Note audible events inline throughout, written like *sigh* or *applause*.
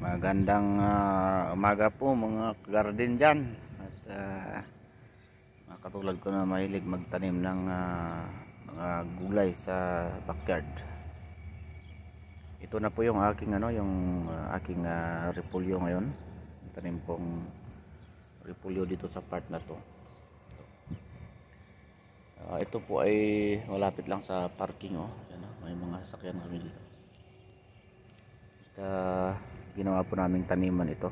magandang uh, umaga po mga garden dyan at uh, katulad ko na mahilig magtanim ng uh, mga gulay sa backyard ito na po yung aking ano yung uh, aking uh, repulyo ngayon tanim kong repulyo dito sa part na to uh, ito po ay malapit lang sa parking oh Yan, oh, may mga sakyan kami dito at uh, ginawa po naming taniman ito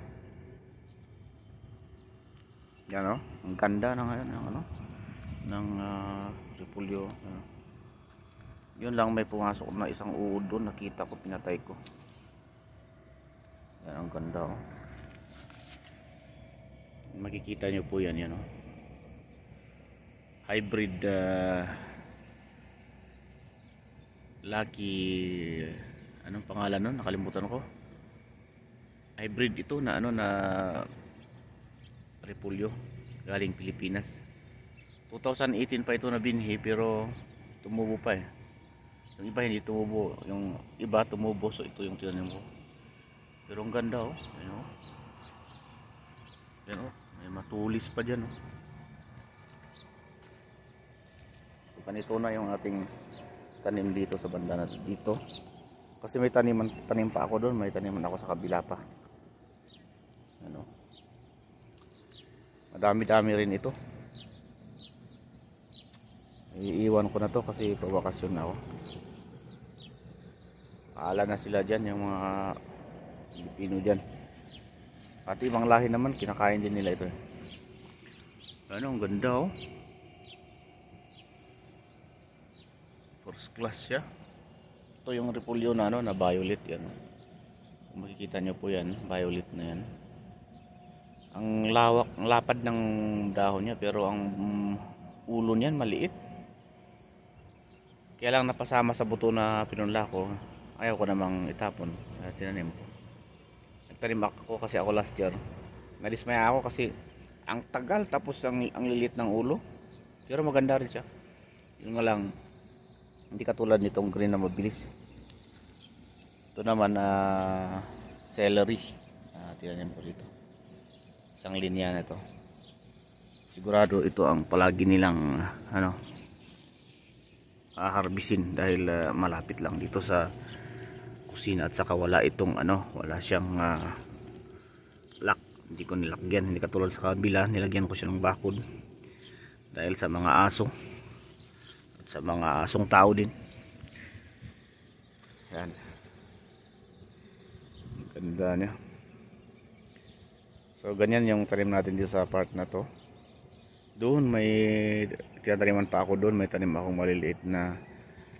yan o oh. ang ganda na ngayon ng ano ng uh, ah, repulyo uh, ano. yun lang may pumasok na isang uod doon nakita ko pinatay ko yan ang ganda o oh. makikita nyo po yan yan o oh. hybrid uh, lucky anong pangalan nun nakalimutan ko hybrid ito na ano na repulyo galing Pilipinas 2018 pa ito na binhi pero tumubo pa eh yung iba hindi tumubo yung iba tumubo so ito yung tinanim ko pero ang ganda oh you know? Yan o, may matulis pa dyan oh So, ganito na yung ating tanim dito sa banda na dito. Kasi may taniman, tanim pa ako doon, may taniman ako sa kabila pa. Ano? Madami-dami rin ito. Iiwan ko na to kasi pabakasyon na ako. Paala na sila dyan yung mga Pilipino dyan. Pati ibang lahi naman kinakain din nila ito. Eh. Ano, ang ganda oh. First class siya. Ito yung repulyo na ano, na violet yan. makikita nyo po yan, violet na yan ang lawak, ang lapad ng dahon niya pero ang um, ulo niyan maliit. Kaya lang napasama sa buto na pinunla ko, ayaw ko namang itapon. Kaya tinanim ko. Nagtanim ako kasi ako last year. Nadismaya ako kasi ang tagal tapos ang, ang lilit ng ulo. Pero maganda rin siya. Yun nga lang, hindi katulad nitong green na mabilis. Ito naman, uh, celery. Uh, tinanim ko dito isang linya na to sigurado ito ang palagi nilang ano haharbisin dahil uh, malapit lang dito sa kusina at saka wala itong ano wala siyang uh, lock hindi ko nilagyan hindi katulad sa kabila nilagyan ko siya ng bakod dahil sa mga aso at sa mga asong tao din yan ganda niya So ganyan yung tanim natin dito sa part na to. Doon may tinataniman pa ako doon, may tanim akong maliliit na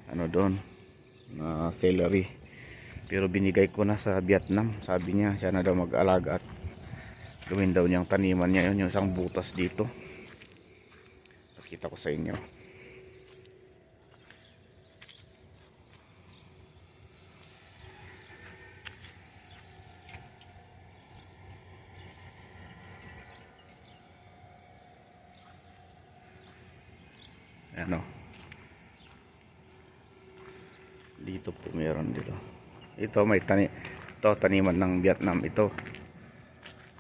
ano doon na celery. Pero binigay ko na sa Vietnam. Sabi niya siya na daw mag-alaga at gawin daw niyang taniman niya yun yung isang butas dito. Pakita ko sa inyo. ano dito po meron dito ito may tani ito taniman ng Vietnam ito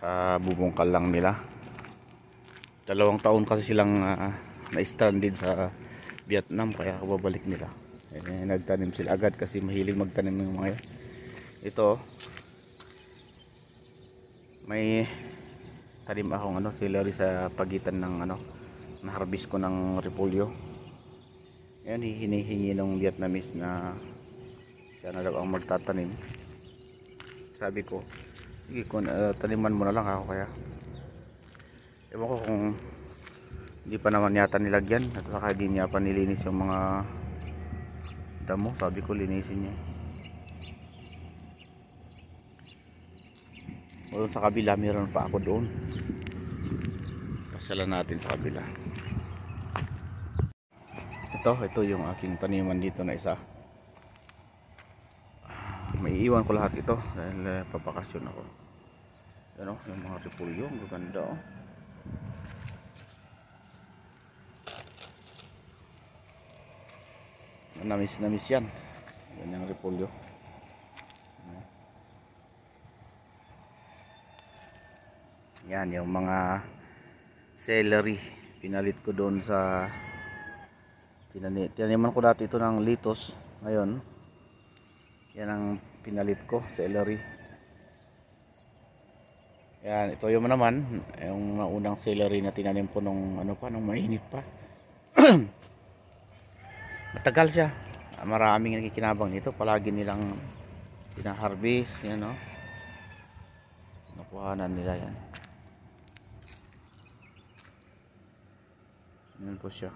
uh, bubungkal lang nila dalawang taon kasi silang uh, na-stranded sa Vietnam kaya kababalik nila eh, nagtanim sila agad kasi mahilig magtanim ng mga yan ito may tanim akong ano celery sa pagitan ng ano na harvest ko ng repolyo yan hinihingi ng Vietnamese na sana daw ang magtatanim sabi ko sige kun, uh, ah, taniman mo na lang ako kaya ewan ko kung hindi pa naman yata nilagyan at saka hindi niya pa nilinis yung mga damo sabi ko linisin niya o sa kabila meron pa ako doon pasyalan natin sa kabila dito ito yung aking taniman dito na isa ah, may iwan ko lahat ito dahil uh, papakasyon ako ano yung mga repulyo ang ganda oh. namis namis yan yan yung repulyo yan yung mga celery pinalit ko doon sa Tinani tinaniman ko dati ito ng litos. Ngayon, yan ang pinalit ko, celery. Yan, ito yung naman, yung unang celery na tinanim ko nung ano pa, nung mainit pa. *clears throat* Matagal siya. Maraming nakikinabang nito, palagi nilang pinaharvest, yan no. Oh. Nakuhanan nila yan. Yan po siya.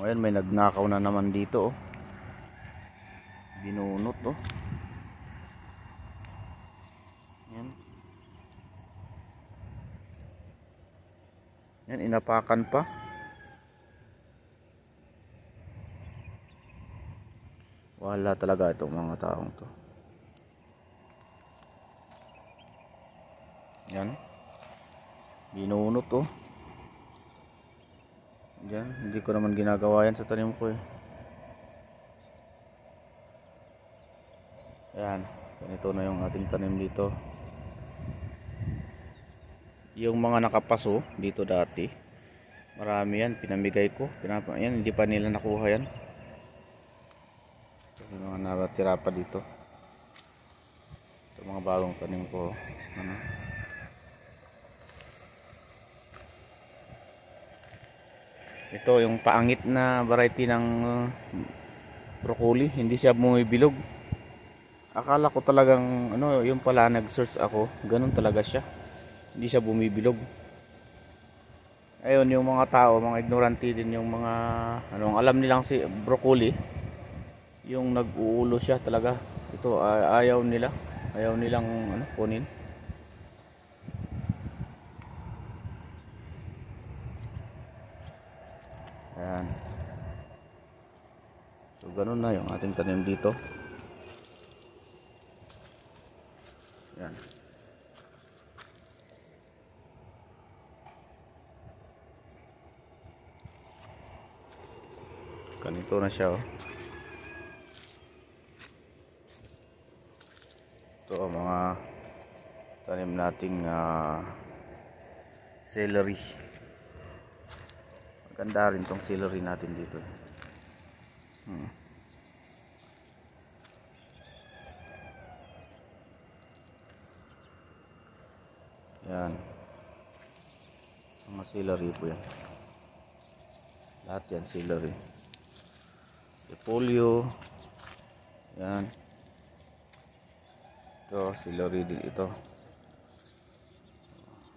Ngayon oh, may nagnakaw na naman dito oh. Binunot oh. Yan. Yan inapakan pa. Wala talaga itong mga taong to. Yan. Binunot oh. Diyan, hindi ko naman ginagawa yan sa tanim ko eh. yan ganito na yung ating tanim dito. Yung mga nakapaso dito dati, marami yan, pinamigay ko. Pinapa, yan, hindi pa nila nakuha yan. Ito yung mga natira pa dito. Ito mga bagong tanim ko. Ano? ito yung paangit na variety ng broccoli hindi siya bumibilog akala ko talagang ano yung pala nag search ako ganun talaga siya hindi siya bumibilog ayun yung mga tao mga ignorante din yung mga ano alam nilang si broccoli yung nag-uulo siya talaga ito ayaw nila ayaw nilang ano kunin ganun na yung ating tanim dito. Yan. Ganito na siya, oh. Ito ang oh, mga tanim nating uh, celery. Maganda rin tong celery natin dito. Hmm. Yan. Mga celery po yan. Lahat yan celery. Repolyo. Yan. Ito, celery din ito.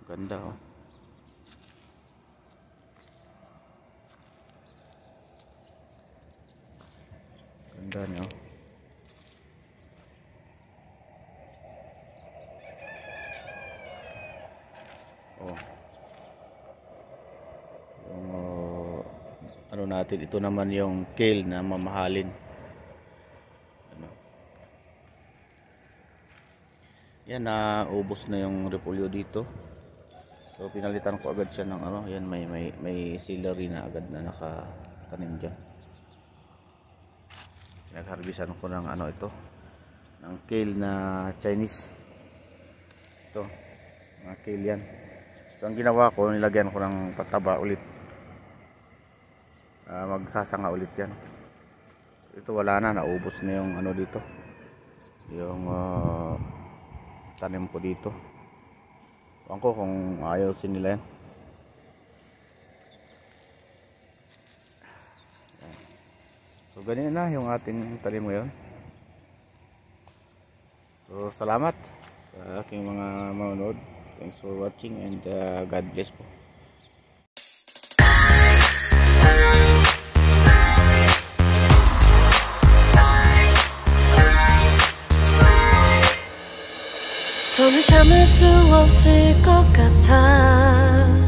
Ganda oh. Ganda niya oh. ano natin ito naman yung kale na mamahalin ano. yan na uh, ubos na yung repolyo dito so pinalitan ko agad siya ng ano yan may may may celery na agad na nakatanim diyan nagharbisan ko ng ano ito ng kale na Chinese ito mga kale yan so ang ginawa ko nilagyan ko ng pataba ulit uh, magsasanga ulit yan ito wala na naubos na yung ano dito yung uh, tanim ko dito huwag ko kung ayusin nila yan so ganyan na yung ating tanim ngayon so salamat sa aking mga manonood thanks for watching and uh, God bless po 더는 참을 수 없을 것 같아